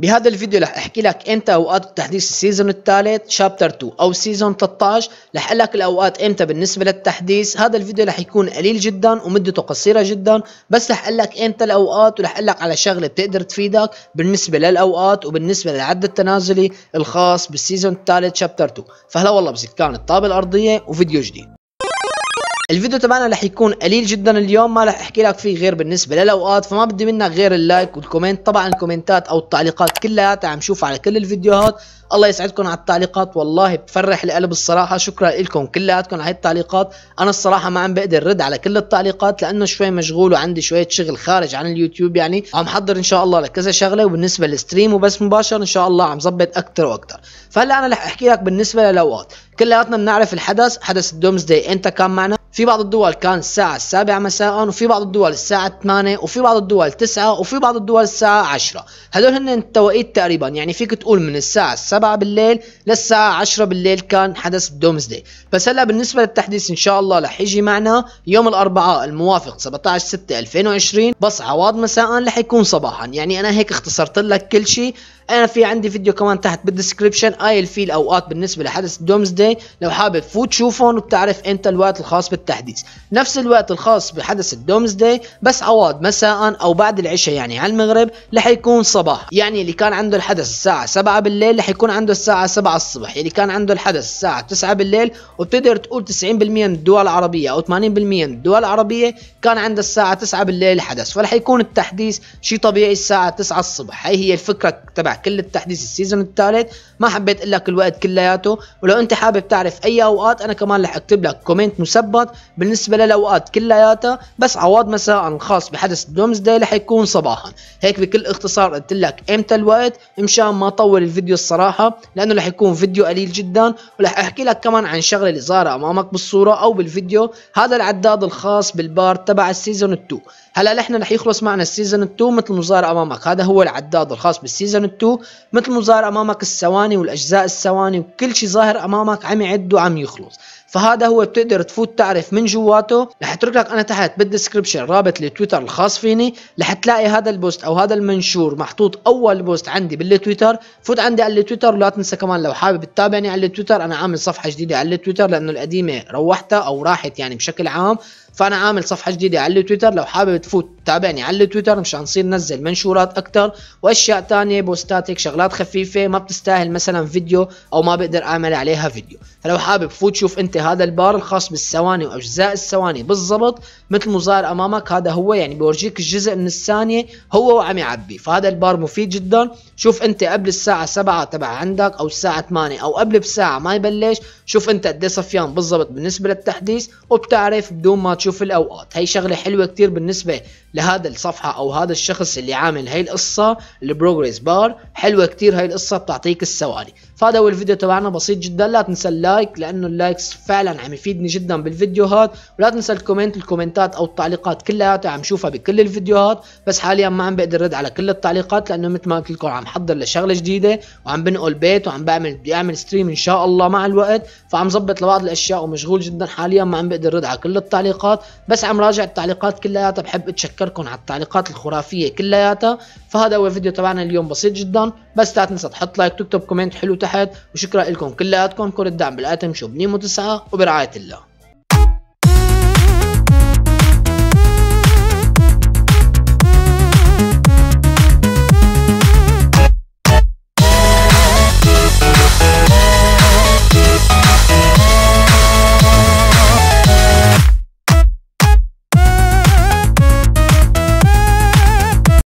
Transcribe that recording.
بهذا الفيديو رح احكي لك امتى اوقات تحديث السيزون الثالث شابتر 2 او سيزون 13 رح اقول لك الاوقات امتى بالنسبه للتحديث هذا الفيديو رح يكون قليل جدا ومدته قصيره جدا بس رح اقول لك امتى الاوقات ورح اقول لك على شغله بتقدر تفيدك بالنسبه للاوقات وبالنسبه للعد التنازلي الخاص بالسيزون الثالث شابتر 2 فهلا والله بسكان الطابه الارضيه وفيديو جديد الفيديو تبعنا رح يكون قليل جدا اليوم ما رح احكي لك فيه غير بالنسبه للاوقات فما بدي منك غير اللايك والكومنت طبعا الكومنتات او التعليقات كلها عم شوفها على كل الفيديوهات الله يسعدكم على التعليقات والله بفرح القلب الصراحه شكرا لكم كلياتكم على هاي التعليقات انا الصراحه ما عم بقدر رد على كل التعليقات لانه شوي مشغول وعندي شويه شغل خارج عن اليوتيوب يعني عم حضر ان شاء الله لكذا شغله وبالنسبه للستريم وبس مباشر ان شاء الله عم زبط اكثر واكثر فهلا انا رح احكي لك بالنسبه للاوقات كلياتنا بنعرف الحدث حدث الدومز داي انت كان معنا في بعض الدول كان الساعة السابعة مساء وفي بعض الدول الساعة 8 وفي بعض الدول 9 وفي بعض الدول الساعة 10 هدول هن التوقيت تقريبا يعني فيك تقول من الساعة السابعة بالليل للساعة 10 بالليل كان حدث دي بس هلا بالنسبة للتحديث ان شاء الله رح يجي معنا يوم الاربعاء الموافق 17 6 2020 بس عوض مساء رح يكون صباحا يعني انا هيك اختصرت لك كل شيء انا في عندي فيديو كمان تحت بالدسكربشن قايل فيه الاوقات بالنسبة لحدث دي لو حابب فوت شوفهم وبتعرف انت الوقت الخاص التحديث نفس الوقت الخاص بحدث الدومزداي بس عوض مساء او بعد العشاء يعني على المغرب رح يكون صباح يعني اللي كان عنده الحدث الساعه 7 بالليل رح يكون عنده الساعه 7 الصبح اللي كان عنده الحدث الساعه 9 بالليل وبتقدر تقول 90% من الدول العربيه او 80% من الدول العربيه كان عندها الساعه 9 بالليل حدث فرح يكون التحديث شيء طبيعي الساعه 9 الصبح هي هي الفكره تبع كل التحديث السيزون الثالث ما حبيت اقول لك الوقت كلياته ولو انت حابب تعرف اي اوقات انا كمان رح اكتب لك كومنت مثبت بالنسبه للاوقات كلياتها بس عوض مساء خاص بحدث دومزداي رح يكون صباحا هيك بكل اختصار قلت لك امتى الوقت مشان ما اطول الفيديو الصراحه لانه رح يكون فيديو قليل جدا ورح احكي لك كمان عن شغله اللي ظاهره امامك بالصوره او بالفيديو هذا العداد الخاص بالبار تبع السيزون 2 هلا نحن رح يخلص معنا السيزون 2 مثل ما ظاهر امامك هذا هو العداد الخاص بالسيزون 2 مثل ما ظاهر امامك الثواني والاجزاء الثواني وكل شيء ظاهر امامك عم يعد وعم يخلص فهذا هو بتقدر تفوت تعرف من جواته رح اترك لك انا تحت بالدسكربشن رابط لتويتر الخاص فيني رح تلاقي هذا البوست او هذا المنشور محطوط اول بوست عندي بالتويتر فوت عندي على التويتر ولا تنسى كمان لو حابب تتابعني على التويتر انا عامل صفحه جديده على التويتر لانه القديمه روحتها او راحت يعني بشكل عام فانا عامل صفحه جديده على التويتر لو حابب تفوت تابعني على التويتر مشان نصير ننزل منشورات اكثر واشياء ثانيه بوستاتك شغلات خفيفه ما بتستاهل مثلا فيديو او ما بقدر اعمل عليها فيديو فلو حابب فوت شوف انت هذا البار الخاص بالثواني واجزاء الثواني بالضبط مثل مظاهر امامك هذا هو يعني بورجيك الجزء من الثانيه هو وعم يعبي فهذا البار مفيد جدا شوف انت قبل الساعه 7 تبع عندك او الساعه 8 او قبل بساعه ما يبلش شوف انت قد إيه صفيان بالضبط بالنسبه للتحديث وبتعرف بدون ما تشوف الاوقات هي شغله حلوه كثير بالنسبه ل لهذا الصفحة او هذا الشخص اللي عامل هاي القصة البروجريس بار حلوة كتير هاي القصة بتعطيك السوالي فهذا هو الفيديو تبعنا بسيط جدا لا تنسى اللايك لانه اللايكس فعلا عم يفيدني جدا بالفيديوهات ولا تنسى الكومنت الكومنتات او التعليقات كلياتها عم شوفها بكل الفيديوهات بس حاليا ما عم بقدر رد على كل التعليقات لانه مثل ما قلت لكم عم حضر لشغله جديده وعم بنقل بيت وعم بعمل بدي اعمل ستريم ان شاء الله مع الوقت فعم زبط لبعض الاشياء ومشغول جدا حاليا ما عم بقدر رد على كل التعليقات بس عم راجع التعليقات كلها بحب اتشكر نشكركم على التعليقات الخرافيه كلياتها فهذا هو الفيديو تبعنا اليوم بسيط جدا بس لا تنسى تحط لايك تكتب كومنت حلو تحت وشكرا لكم كلياتكم كل الدعم بالاتم شو بنيمو تسعة وبرعايه الله